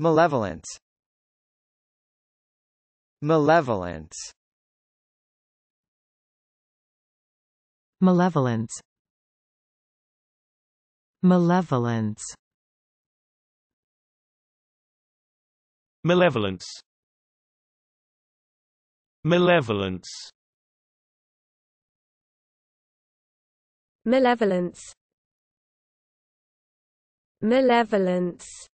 Malevolence Malevolence Malevolence Malevolence Malevolence Malevolence Malevolence Malevolence